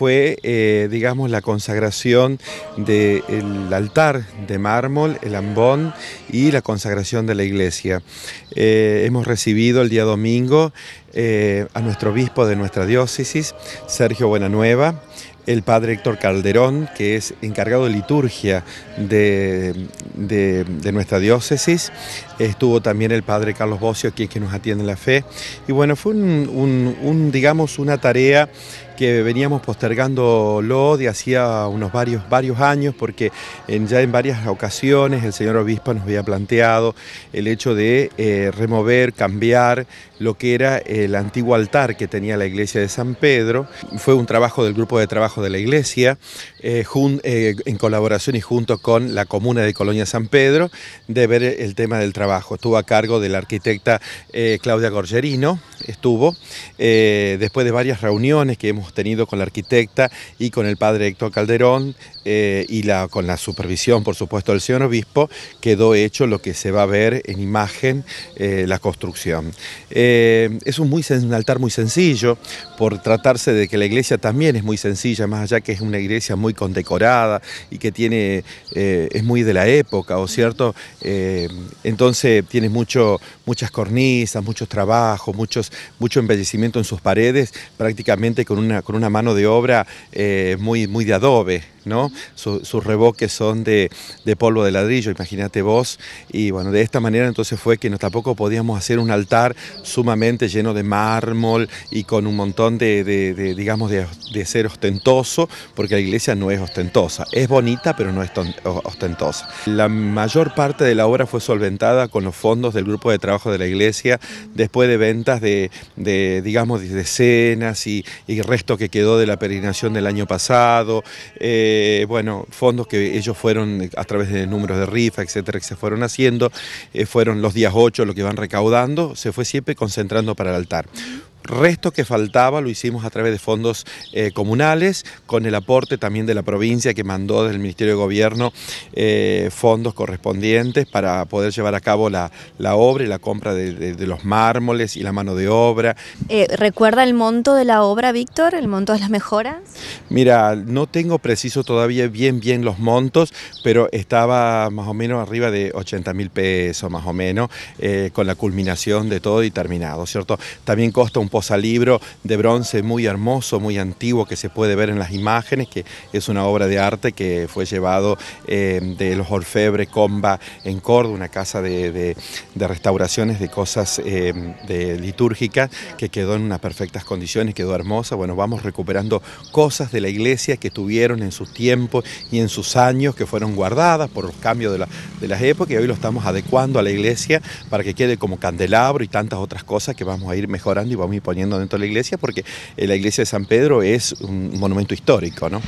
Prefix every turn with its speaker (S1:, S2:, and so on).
S1: fue, eh, digamos, la consagración del altar de mármol, el ambón, y la consagración de la iglesia. Eh, hemos recibido el día domingo eh, a nuestro obispo de nuestra diócesis, Sergio Buenanueva, el padre Héctor Calderón, que es encargado de liturgia de, nuestra diócesis. Estuvo también el padre Carlos Bocio, quien, que nos atiende la fe. Y bueno, fue un, digamos, una tarea que veníamos postergando lo de hacía unos varios, varios años, porque ya en varias ocasiones el señor obispo nos había planteado el hecho de eh, remover, cambiar lo que era... el eh, el antiguo altar que tenía la iglesia de San Pedro. Fue un trabajo del grupo de trabajo de la iglesia, eh, eh, en colaboración y junto con la comuna de Colonia San Pedro, de ver el tema del trabajo. Estuvo a cargo de la arquitecta eh, Claudia Gorgerino, estuvo, después de varias reuniones que hemos tenido con la arquitecta y con el padre Héctor Calderón, y la, con la supervisión, por supuesto, del señor obispo, quedó hecho lo que se va a ver en imagen, la construcción. es un muy, un altar muy sencillo, por tratarse de que la iglesia también es muy sencilla, más allá que es una iglesia muy condecorada y que tiene, eh, es muy de la época, ¿o cierto? Eh, entonces tiene mucho, muchas cornisas, muchos trabajos, muchos, mucho embellecimiento en sus paredes, prácticamente con una, con una mano de obra eh, muy, muy de adobe. ¿no? sus reboques son de, polvo de ladrillo, imagínate vos. Y bueno, de esta manera entonces fue que no, tampoco podíamos hacer un altar sumamente lleno de mármol y con un montón de, digamos, de, ser ostentoso, porque la iglesia no es ostentosa. Es bonita, pero no es ostentosa. La mayor parte de la obra fue solventada con los fondos del grupo de trabajo de la iglesia después de ventas de, digamos, de y, resto que quedó de la peregrinación del año pasado. Eh, eh, bueno, fondos que ellos fueron a través de números de rifa, etcétera, que se fueron haciendo, eh, fueron los días 8 lo que van recaudando, se fue siempre concentrando para el altar resto que faltaba lo hicimos a través de fondos eh, comunales, con el aporte también de la provincia que mandó del el Ministerio de Gobierno fondos correspondientes para poder llevar a cabo la, obra y la compra de, los mármoles y la mano de obra. ¿Recuerda el monto de la obra, Víctor? ¿El monto de las mejoras? Mira, no tengo preciso todavía bien, bien los montos, pero estaba más o menos arriba de 80 mil pesos, más o menos, eh, con la culminación de todo y terminado, ¿cierto? También costa un posalibro de bronce muy hermoso, muy antiguo, que se puede ver en las imágenes, que es una obra de arte que fue llevado eh, de los orfebres Comba en Córdoba, una casa de, restauraciones de cosas eh, de litúrgicas que quedó en unas perfectas condiciones, quedó hermosa. Bueno, vamos recuperando cosas de la iglesia que tuvieron en su tiempo y en sus años, que fueron guardadas por los cambios de, las épocas, y hoy lo estamos adecuando a la iglesia para que quede como candelabro y tantas otras cosas que vamos a ir mejorando y vamos a ir poniendo dentro de la iglesia, porque eh, la iglesia de San Pedro es un monumento histórico, ¿no?